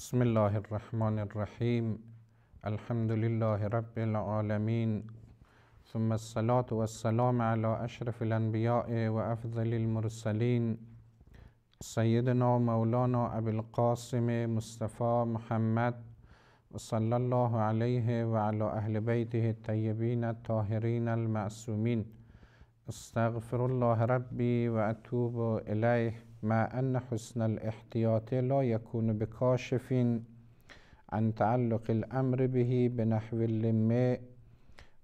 بسم الله الرحمن الرحيم الحمد لله رب العالمين ثم الصلاة والسلام على أشرف الأنبياء وأفضل المرسلين سيدنا مولانا أبي القاسم مصطفى محمد صلى الله عليه وعلى أهل بيته الطيبين الطاهرين المعصومين استغفر الله ربي وأتوب إليه مع أن حسن الاحتياط لا يكون بكاشف عن تعلق الأمر به بنحو اللماء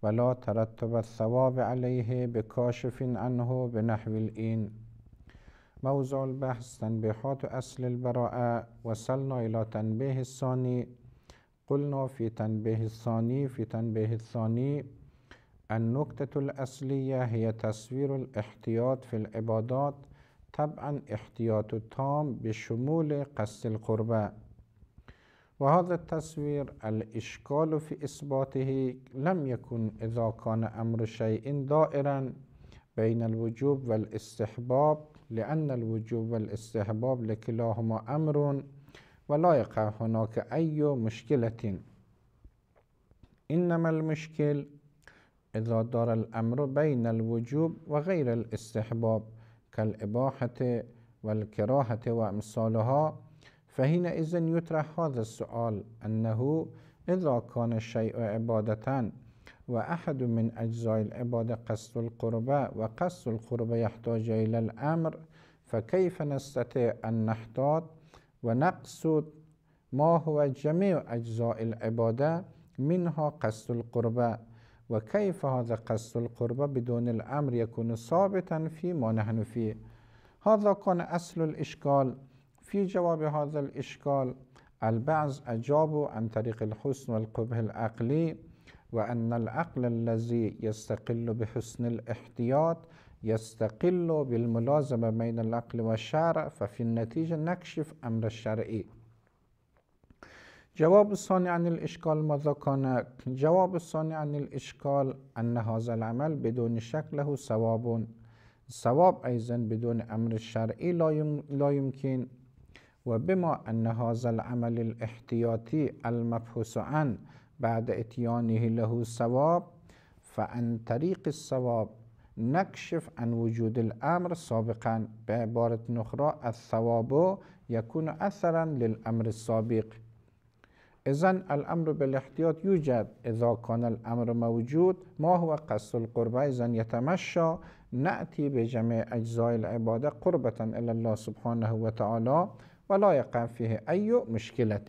ولا ترتب الثواب عليه بكاشف عنه بنحو الإين موضوع البحث تنبيهات أصل البراءة وصلنا إلى تنبيه الثاني قلنا في تنبيه الثاني في تنبيه الثاني النكتة الأصلية هي تصوير الاحتياط في العبادات طبعا احتياط تام بشمول قصد القربة وهذا التصوير الإشكال في إثباته لم يكن إذا كان أمر شيء دائرا بين الوجوب والاستحباب لأن الوجوب والاستحباب لكلاهما أمر ولا يقع هناك أي مشكلة إنما المشكل إذا دار الأمر بين الوجوب وغير الاستحباب كالإباحة والكراهة وأمثالها فحينئذ يطرح هذا السؤال أنه إذا كان الشيء عبادة وأحد من أجزاء العبادة قصد القربة وقصد القربة يحتاج إلى الأمر فكيف نستطيع أن نحتاط ونقصد ما هو جميع أجزاء العبادة منها قصد القربة وكيف هذا قصد القربة بدون الأمر يكون ثابتا فيما نحن فيه هذا كان أصل الإشكال في جواب هذا الإشكال البعض أجابوا عن طريق الحسن والقبه العقلي وأن العقل الذي يستقل بحسن الاحتياط يستقل بالملازمة بين العقل والشرع ففي النتيجة نكشف أمر الشرعي جواب الثاني عن الإشكال ماذا كان؟ جواب الثاني عن الإشكال أن هذا العمل بدون شك له ثواب ثواب أيضا بدون أمر الشرعي لا, لا يمكن وبما أن هذا العمل الاحتياطي المبحوث عن بعد إتيانه له ثواب فعن طريق الثواب نكشف عن وجود الأمر سابقا بعبارة أخرى الثواب يكون أثرا للأمر السابق اذن الامر بالاحتیاط یوجد اذا کان الامر موجود ما هو قصد القربه اذن یتمشا نأتی به جمع اجزای العباده قربتا الی الله سبحانه و تعالی ولا یقع فیه ای مشکلت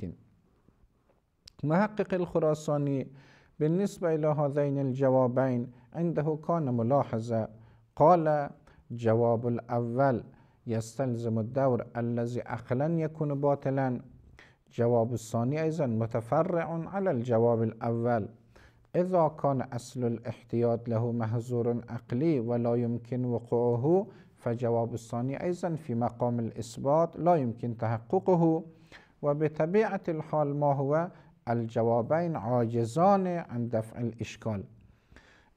محقق الخراسانی بالنسبه الى هذين الجوابين عنده كان ملاحظه قال جواب الاول يستلزم الدور الذي عقلا يكون باطلا الجواب الثاني أيضا متفرع على الجواب الأول إذا كان أصل الاحتياط له محظور عقلي ولا يمكن وقوعه فجواب الثاني أيضا في مقام الإثبات لا يمكن تحققه وبطبيعة الحال ما هو الجوابين عاجزان عن دفع الإشكال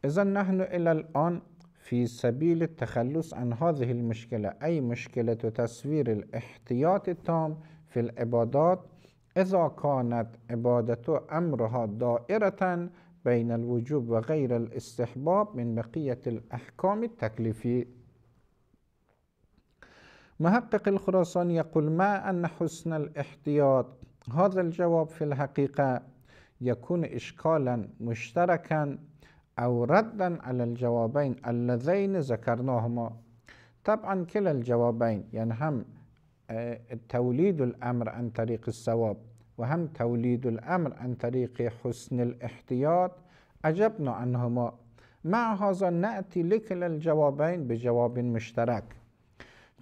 إذا نحن إلى الآن في سبيل التخلص عن هذه المشكلة أي مشكلة تسوير الاحتياط التام في العبادات إذا كانت عبادة أمرها دائرة بين الوجوب وغير الاستحباب من بقية الأحكام التكليفية محقق الخراساني يقول ما أن حسن الاحتياط هذا الجواب في الحقيقة يكون إشكالا مشتركا أو ردا على الجوابين اللذين ذكرناهما طبعا كلا الجوابين يعني هم آه، توليد الامر عن طريق الصواب وهم توليد الامر عن طريق حسن الاحتياط اجبنا عنهما مع هذا ناتي لكلا الجوابين بجواب مشترك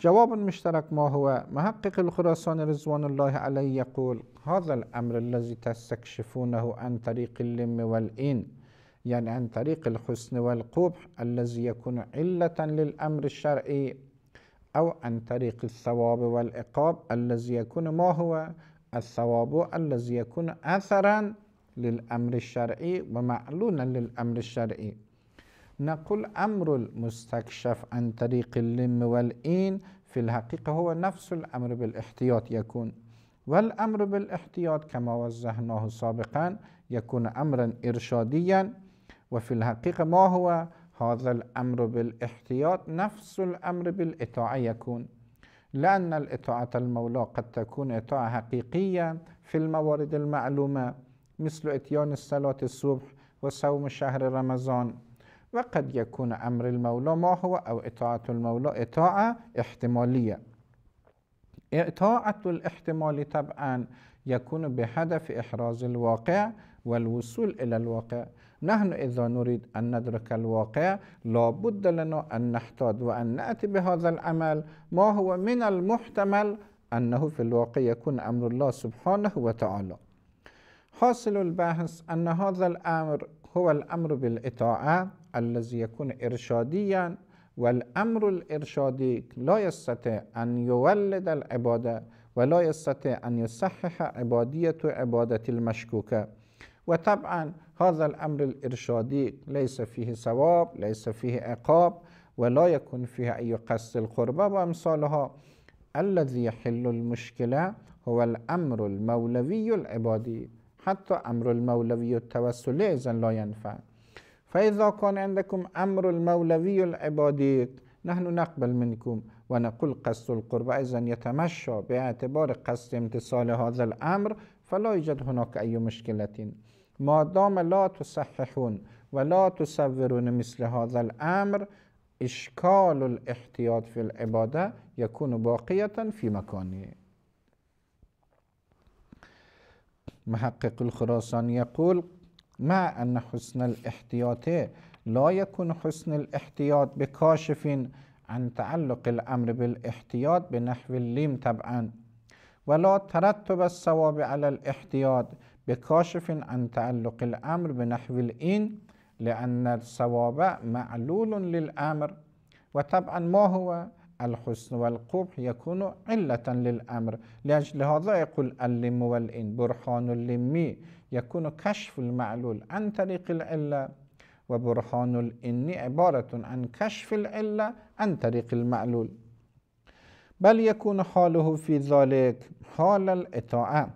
جواب مشترك ما هو محقق الخراسان رضوان الله عليه يقول هذا الأمر الذي تستكشفونه عن طريق اللم والإن يعني عن طريق الحسن والقبح الذي يكون علة للأمر الشرعي أو عن طريق الثواب والعقاب الذي يكون ما هو الثواب الذي يكون أثرا للأمر الشرعي ومعلولا للأمر الشرعي نقول أمر المستكشف عن طريق اللم والإين في الحقيقة هو نفس الأمر بالاحتياط يكون والأمر بالاحتياط كما وزهناه سابقا يكون أمرا إرشاديا وفي الحقيقة ما هو هذا الأمر بالاحتياط نفس الأمر بالإطاعة يكون لأن الإطاعة المولى قد تكون إطاعة حقيقية في الموارد المعلومة مثل إتيان الصلاة الصبح وصوم شهر رمضان وقد يكون أمر المولى ما هو أو إطاعة المولى إطاعة احتمالية إطاعة الاحتمال طبعا يكون بهدف إحراز الواقع والوصول إلى الواقع نحن إذا نريد أن ندرك الواقع لا بد لنا أن نحتاج وأن نأتي بهذا العمل ما هو من المحتمل أنه في الواقع يكون أمر الله سبحانه وتعالى حاصل البحث أن هذا الأمر هو الأمر بالإطاعة الذي يكون إرشاديا والأمر الإرشادي لا يستطيع أن يولد العبادة ولا يستطيع أن يصحح عبادية عبادة المشكوكة وطبعا هذا الأمر الإرشادي ليس فيه ثواب ليس فيه عقاب ولا يكون فيه أي قصد القربة وأمثالها الذي يحل المشكلة هو الأمر المولوي العبادي حتى أمر المولوي التوسلي إذا لا ينفع فإذا كان عندكم أمر المولوي العبادي نحن نقبل منكم ونقول قصد القربة إذا يتمشى باعتبار قصد امتثال هذا الأمر فلا يوجد هناك أي مشكلة ما دام لا تصححون ولا تصورون مثل هذا الأمر إشكال الاحتياط في العبادة يكون باقية في مكانه محقق الخراسان يقول مع أن حسن الاحتياط لا يكون حسن الاحتياط بكاشف عن تعلق الأمر بالاحتياط بنحو الليم طبعا ولا ترتب الصواب على الاحتياط بكاشف عن تعلق الأمر بنحو الإن لأن الصواب معلول للأمر وطبعا ما هو الحسن والقبح يكون علة للأمر لأجل هذا يقول اللم والإن برهان اللمي يكون كشف المعلول عن طريق العلة وبرهان الإن عبارة عن كشف العلة عن طريق المعلول بل يكون حاله في ذلك حال الإطاعة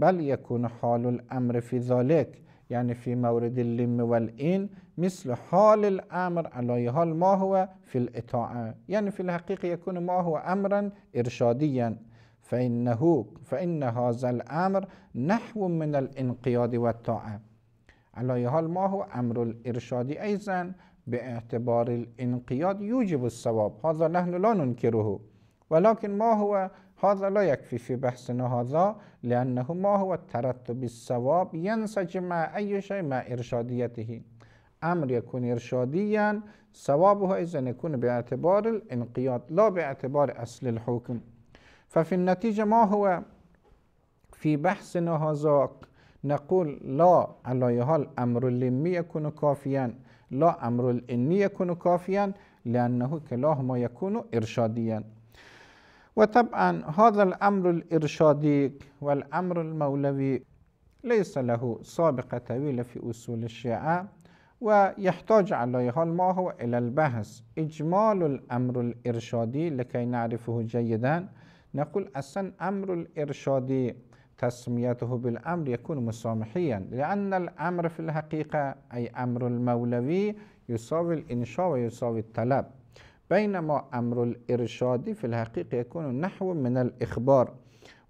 بل يكون حال الأمر في ذلك يعني في مورد اللم والإن مثل حال الأمر على حال ما هو في الإطاعة يعني في الحقيقة يكون ما هو أمرا إرشاديا فإنه فإن هذا الأمر نحو من الانقياد والطاعة على حال ما هو أمر الإرشاد أيضا باعتبار الانقياد يوجب الصواب هذا نحن لا ننكره ولكن ما هو هذا لا يكفي في بحثنا هذا لأنه ما هو الترتب الصواب ينسجم مع أي شيء مع إرشاديته امر يكون ارشاديا ثوابه اذا يكون باعتبار الانقياد لا باعتبار اصل الحكم ففي النتيجه ما هو في بحثنا هذا نقول لا على حال امر اللمي يكون كافيا لا امر الاني يكون كافيا لانه كلاهما يكون ارشاديا وطبعا هذا الأمر الإرشادي والأمر المولوي ليس له سابقة طويلة في أصول الشيعة ويحتاج على حال ما هو إلى البحث إجمال الأمر الإرشادي لكي نعرفه جيدا نقول أصلا أمر الإرشادي تسميته بالأمر يكون مسامحيا لأن الأمر في الحقيقة أي أمر المولوي يساوي الإنشاء ويساوي الطلب بينما أمر الإرشاد في الحقيقة يكون نحو من الإخبار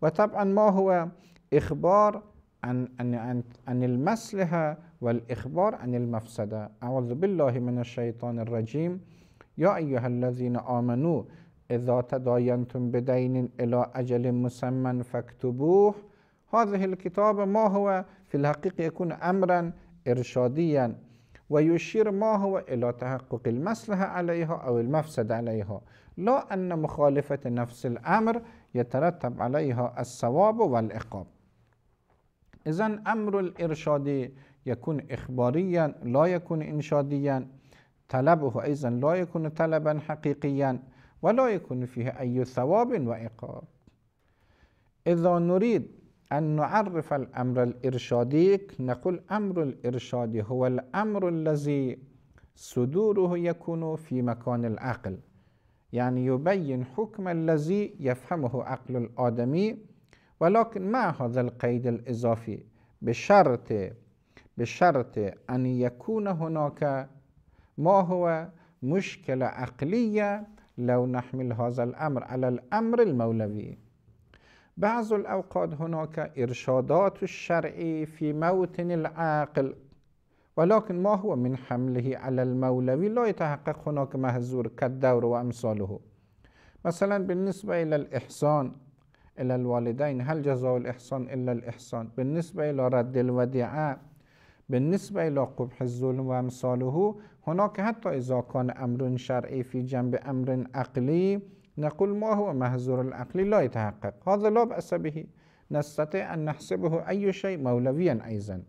وطبعا ما هو إخبار عن, عن, عن المصلحة والإخبار عن المفسدة أعوذ بالله من الشيطان الرجيم يا أيها الذين آمنوا إذا تداينتم بدين إلى أجل مسمى فاكتبوه هذه الكتابة ما هو في الحقيقة يكون أمرا إرشاديا ويشير ما هو إلى تحقق المصلحة عليها أو المفسد عليها لا أن مخالفة نفس الأمر يترتب عليها الثواب والعقاب إذا أمر الإرشادي يكون إخباريا لا يكون إنشاديا طلبه أيضا لا يكون طلبا حقيقيا ولا يكون فيه أي ثواب وعقاب إذا نريد أن نعرف الأمر الإرشادي نقول أمر الإرشادي هو الأمر الذي صدوره يكون في مكان العقل يعني يبين حكم الذي يفهمه عقل الآدمي ولكن مع هذا القيد الإضافي بشرط بشرط أن يكون هناك ما هو مشكلة عقلية لو نحمل هذا الأمر على الأمر المولوي بعض الاوقات هناك ارشادات الشرعي في موت العاقل ولكن ما هو من حمله على المولوي لا يتحقق هناك محذور كالدور وامثاله مثلا بالنسبه إلى الاحسان إلى الوالدين هل جزاء الاحسان إلا الاحسان بالنسبه إلى رد الوديعة بالنسبه إلى قبح الظلم وامثاله هناك حتى إذا كان امر شرعي في جنب امر عقلي نقول ما هو محظور العقل لا يتحقق هذا لا بأس به نستطيع أن نحسبه أي شيء مولويا أيضا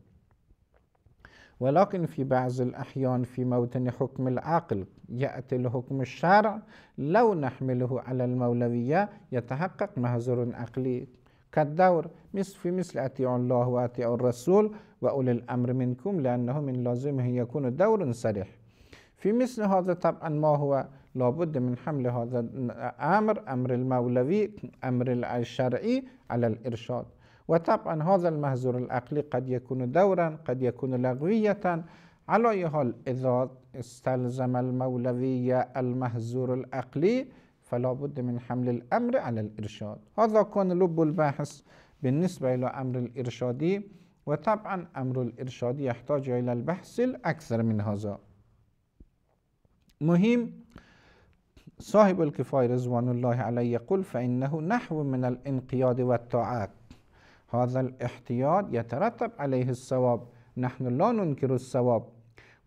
ولكن في بعض الأحيان في موتن حكم العقل يأتي الحكم الشرع لو نحمله على المولوية يتحقق مهزور عقلي كالدور مثل في مثل أتيع الله وأتيع الرسول وأولي الأمر منكم لأنه من لازمه يكون دور صريح في مثل هذا طبعا ما هو لابد من حمل هذا الأمر أمر المولوي أمر الشرعي على الإرشاد وطبعا هذا المهزور العقلي قد يكون دورا قد يكون لغوية على حال إذا استلزم المولوي المهزور العقلي فلا بد من حمل الأمر على الإرشاد هذا كان لب البحث بالنسبة إلى أمر الإرشادي وطبعا أمر الإرشاد يحتاج إلى البحث الأكثر من هذا مهم صاحب الكفاية رضوان الله عليه يقول فإنه نحو من الانقياد والطاعات هذا الاحتياط يترتب عليه الثواب نحن لا ننكر الثواب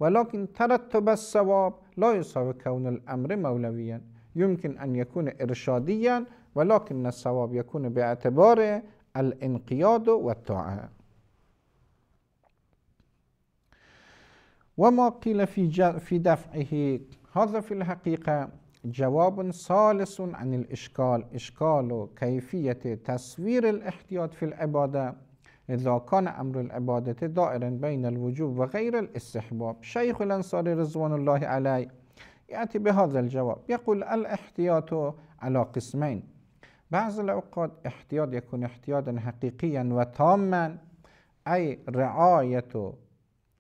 ولكن ترتب الثواب لا يساوي كون الأمر مولويا يمكن أن يكون إرشاديا ولكن الثواب يكون باعتبار الانقياد والطاعة وما قيل في, في دفعه هذا في الحقيقة جواب ثالث عن الإشكال إشكال كيفية تصوير الاحتياط في العبادة إذا كان أمر العبادة دائرا بين الوجوب وغير الاستحباب شيخ الأنصاري رضوان الله عليه يأتي بهذا الجواب يقول الاحتياط على قسمين بعض الأوقات احتياط يكون احتياطا حقيقيا وتاما أي رعاية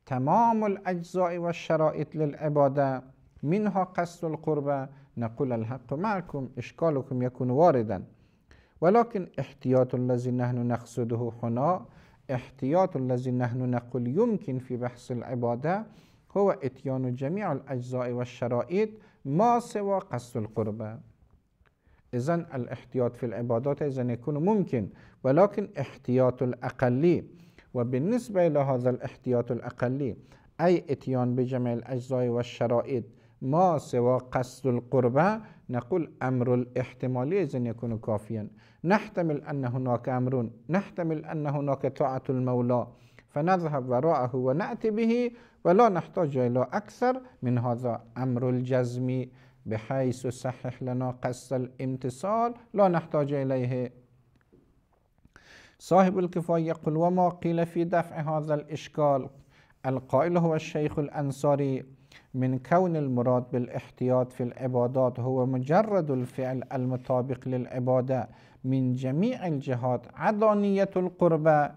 تمام الأجزاء والشرائط للعبادة منها قصد القربة نقول الحق معكم إشكالكم يكون واردا ولكن احتياط الذي نحن نقصده هنا احتياط الذي نحن نقول يمكن في بحث العبادة هو اتيان جميع الأجزاء والشرائط ما سوى قصد القربة إذا الاحتياط في العبادات إذا يكون ممكن ولكن احتياط الأقلي وبالنسبة إلى هذا الاحتياط الأقلي أي اتيان بجميع الأجزاء والشرائط ما سوى قصد القربة نقول أمر الاحتمالي إذن يكون كافيا نحتمل أن هناك أمر نحتمل أن هناك طاعة المولى فنذهب وراءه ونأتي به ولا نحتاج إلى أكثر من هذا أمر الجزم بحيث صحح لنا قصد الامتصال لا نحتاج إليه صاحب الكفاية يقول وما قيل في دفع هذا الإشكال القائل هو الشيخ الأنصاري من كون المراد بالاحتياط في العبادات هو مجرد الفعل المطابق للعبادة من جميع الجهات عدانية القربة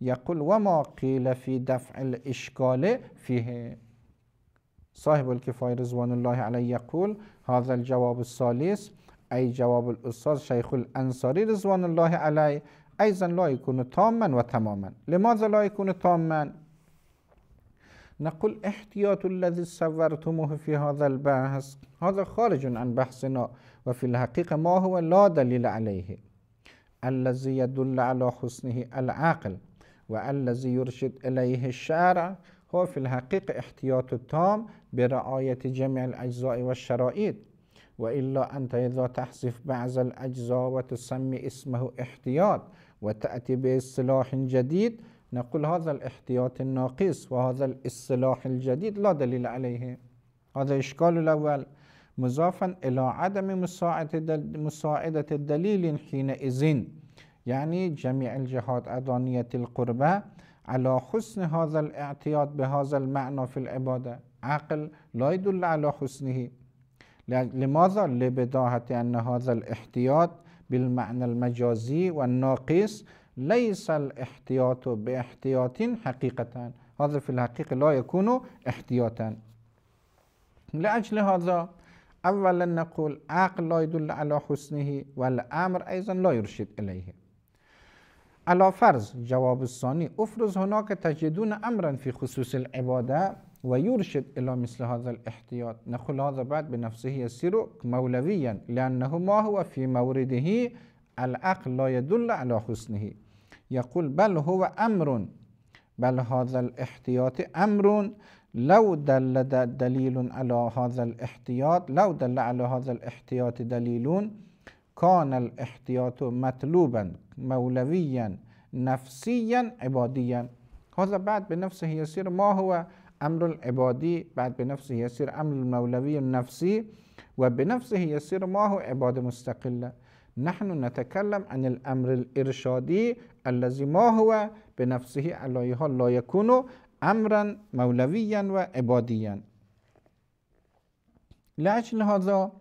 يقول وما قيل في دفع الإشكال فيه صاحب الكفاية رضوان الله عليه يقول هذا الجواب الثالث أي جواب الأستاذ شيخ الأنصاري رضوان الله عليه أيضا لا يكون تاما وتماما لماذا لا يكون تاما نقول احتياط الذي صورتموه في هذا البحث هذا خارج عن بحثنا وفي الحقيقة ما هو لا دليل عليه الذي يدل على حسنه العقل والذي يرشد إليه الشارع هو في الحقيقة احتياط تام برعاية جميع الأجزاء والشرائط وإلا أنت إذا تحذف بعض الأجزاء وتسمي اسمه احتياط وتأتي باصطلاح جديد نقول هذا الاحتياط الناقص وهذا الاصطلاح الجديد لا دليل عليه هذا إشكال الأول مضافا إلى عدم مساعدة, مساعدة حينئذ يعني جميع الجهات أدانية القربة على حسن هذا الاعتياد بهذا المعنى في العبادة عقل لا يدل على حسنه لماذا؟ لبداهة أن هذا الاحتياط بالمعنى المجازي والناقص لیس الاحتیاط به احتیاطین حقیقتا هذا فی الحقیق لا یکون احتیاطا لأجل هذا اولا نقول عقل لا يدل على حسنه والامر ايضا لا يرشد اليه على فرض جواب الثاني افرض هناك تجدون امرا في خصوص العباده ويرشد الى مثل هذا الاحتياط نقول هذا بعد بنفسه يصير مولويا لانه ما هو في مورده العقل لا يدل على حسنه يقول بل هو أمر بل هذا الاحتياط أمر لو دل دليل على هذا الاحتياط لو دل على هذا الاحتياط دليل كان الاحتياط مطلوبا مولويا نفسيا عباديا هذا بعد بنفسه يصير ما هو أمر العبادي بعد بنفسه يصير أمر المولوي النفسي وبنفسه يصير ما هو عبادة مستقلة نحن نتكلم عن الامر الإرشادي الذي ما هو بنفسه عليها لا يكون أمرا مولويا وعباديا لأجل هذا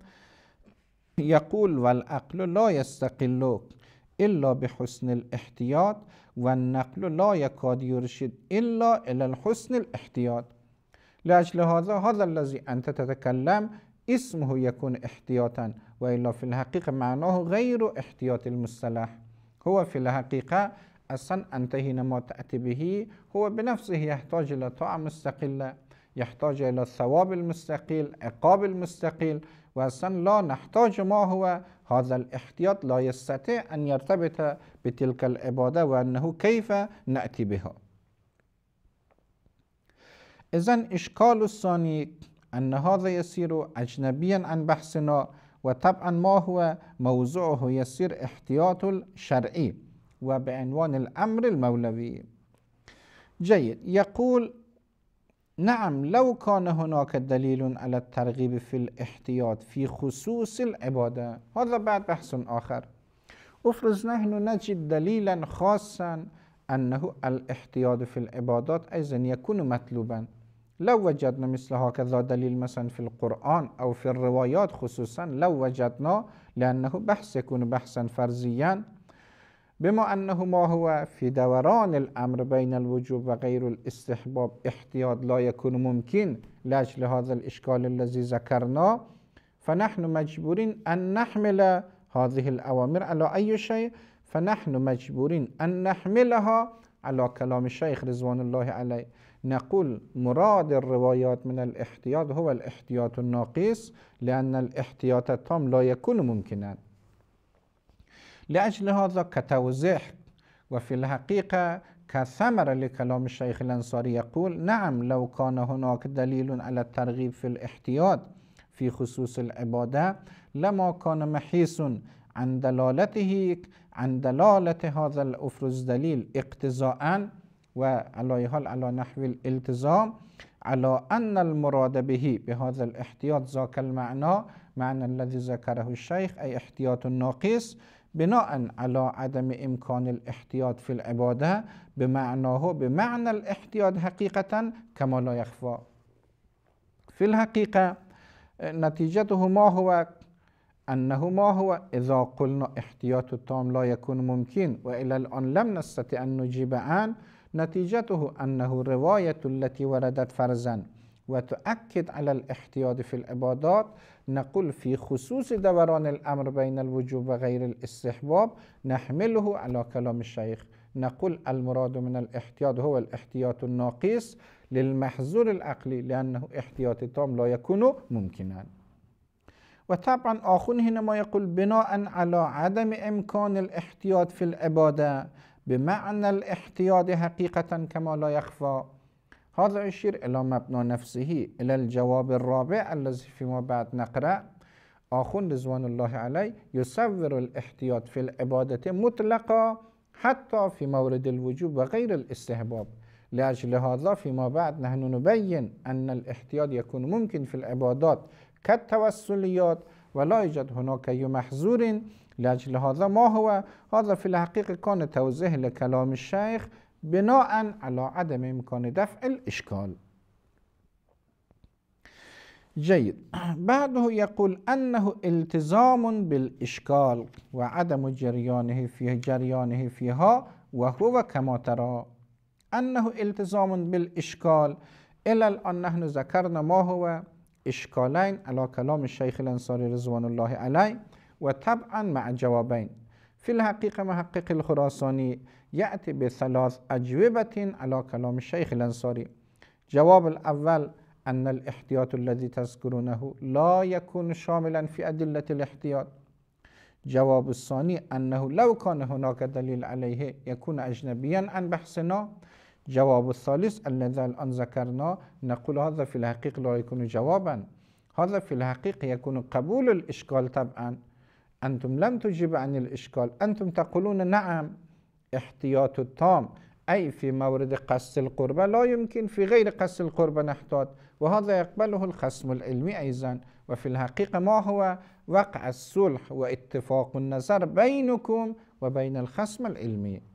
يقول والعقل لا يستقل إلا بحسن الاحتياط والنقل لا يكاد يرشد الا الى الحسن الاحتياط لأجل هذا هذا الذي انت تتكلم اسمه يكون احتياطا وإلا في الحقيقة معناه غير احتياط المصطلح هو في الحقيقة أصلا أنت حينما تأتي به هو بنفسه يحتاج إلى طاعة مستقلة يحتاج إلى الثواب المستقيل عقاب المستقيل وأصلا لا نحتاج ما هو هذا الاحتياط لا يستطيع أن يرتبط بتلك العبادة وأنه كيف نأتي بها إذا إشكال الثاني أن هذا يصير أجنبيا عن بحثنا وطبعا ما هو موضوعه يصير احتياط الشرعي وبعنوان الأمر المولوي جيد يقول نعم لو كان هناك دليل على الترغيب في الاحتياط في خصوص العبادة هذا بعد بحث آخر افرض نحن نجد دليلا خاصا أنه الاحتياط في العبادات أيضا يكون مطلوبا لو وجدنا مثل هكذا دليل مثلا في القرآن أو في الروايات خصوصا لو وجدنا لأنه بحث يكون بحثا فرزيا بما أنه ما هو في دوران الأمر بين الوجوب وغير الاستحباب احتياط لا يكون ممكن لأجل هذا الإشكال الذي ذكرناه فنحن مجبورين أن نحمل هذه الأوامر على أي شيء فنحن مجبورين أن نحملها على كلام الشيخ رضوان الله عليه نقول مراد الروايات من الاحتياط هو الاحتياط الناقص لأن الاحتياط التام لا يكون ممكنا لأجل هذا كتوزيح وفي الحقيقة كثمرة لكلام الشيخ الأنصاري يقول نعم لو كان هناك دليل على الترغيب في الاحتياط في خصوص العبادة لما كان محيص عن دلالته عن دلالة هذا الأفرز دليل اقتضاء وعلى حال على نحو الالتزام على أن المراد به بهذا الاحتياط ذاك المعنى معنى الذي ذكره الشيخ أي احتياط ناقص بناء على عدم إمكان الاحتياط في العبادة بمعناه بمعنى الاحتياط حقيقة كما لا يخفى في الحقيقة نتيجته ما هو أنه ما هو إذا قلنا احتياط التام لا يكون ممكن وإلى الآن لم نستطع أن نجيب عن نتيجته أنه رواية التي وردت فرزا وتؤكد على الاحتياط في العبادات نقول في خصوص دوران الأمر بين الوجوب وغير الاستحباب نحمله على كلام الشيخ نقول المراد من الاحتياط هو الاحتياط الناقص للمحظور العقلي لأنه احتياط التام لا يكون ممكنا وطبعا آخون هنا يقول بناء على عدم إمكان الاحتياط في العبادة بمعنى الاحتياط حقيقة كما لا يخفى هذا يشير إلى مبنى نفسه إلى الجواب الرابع الذي فيما بعد نقرأ آخون رضوان الله عليه يصور الاحتياط في العبادة مطلقا حتى في مورد الوجوب وغير الاستحباب لأجل هذا فيما بعد نحن نبين أن الاحتياط يكون ممكن في العبادات كالتوسليات ولا يوجد هناك أي محظور لأجل هذا ما هو هذا في الحقيقة كان توضيح لكلام الشيخ بناء على عدم إمكان دفع الإشكال جيد بعده يقول أنه التزام بالإشكال وعدم جريانه فيه جريانه فيها وهو كما ترى أنه التزام بالإشكال إلى الآن نحن ذكرنا ما هو إشكالين على كلام الشيخ الأنصاري رضوان الله عليه وطبعا مع جوابين في الحقيقة محقق الخراساني يأتي بثلاث أجوبة على كلام الشيخ الأنصاري جواب الأول أن الاحتياط الذي تذكرونه لا يكون شاملا في أدلة الاحتياط جواب الثاني أنه لو كان هناك دليل عليه يكون أجنبيا عن بحثنا جواب الثالث الذي الآن ذكرناه نقول هذا في الحقيقة لا يكون جوابا هذا في الحقيقة يكون قبول الإشكال طبعا أنتم لم تجيب عن الإشكال أنتم تقولون نعم احتياط التام أي في مورد قص القربة لا يمكن في غير قص القربة نحتاط وهذا يقبله الخصم العلمي أيضا وفي الحقيقة ما هو وقع الصلح واتفاق النظر بينكم وبين الخصم العلمي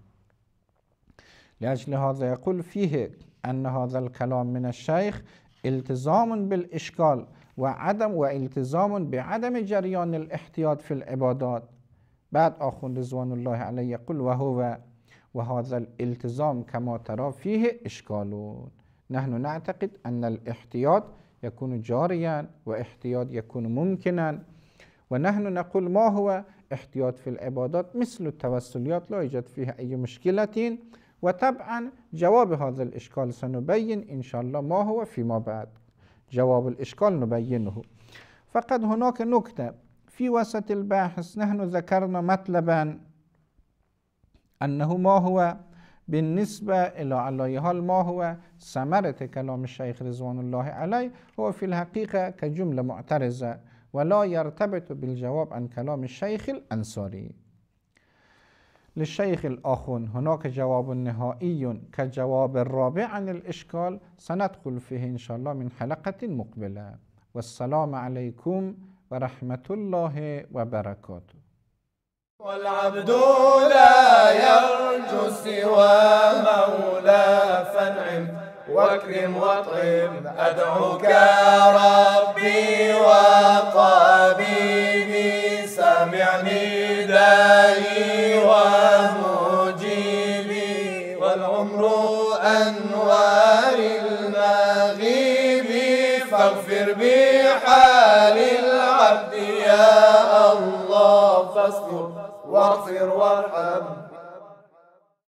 لأجل هذا يقول فيه أن هذا الكلام من الشيخ التزام بالإشكال وعدم والتزام بعدم جريان الاحتياط في العبادات بعد أخون رضوان الله عليه يقول وهو وهذا الالتزام كما ترى فيه إشكال نحن نعتقد أن الاحتياط يكون جاريا واحتياط يكون ممكنا ونحن نقول ما هو احتياط في العبادات مثل التوسليات لا يوجد فيها أي مشكلة وطبعا جواب هذا الإشكال سنبين إن شاء الله ما هو فيما بعد جواب الإشكال نبينه فقد هناك نكتة في وسط الباحث نحن ذكرنا مطلبا أنه ما هو بالنسبة إلى على حال ما هو ثمرة كلام الشيخ رضوان الله عليه هو في الحقيقة كجملة معترضة ولا يرتبط بالجواب عن كلام الشيخ الأنصاري للشيخ الآخ هناك جواب نهائي كالجواب الرابع عن الإشكال سندخل فيه إن شاء الله من حلقة مقبلة والسلام عليكم ورحمة الله وبركاته والعبد لا يرجو سوى مولى فانعم واكرم واطعم أدعوك ربي وطبيبي سامعني مولاي ومجيبي والعمر أنوار المغيب فاغفر بحال العبد يا الله فاستر واغفر وارحم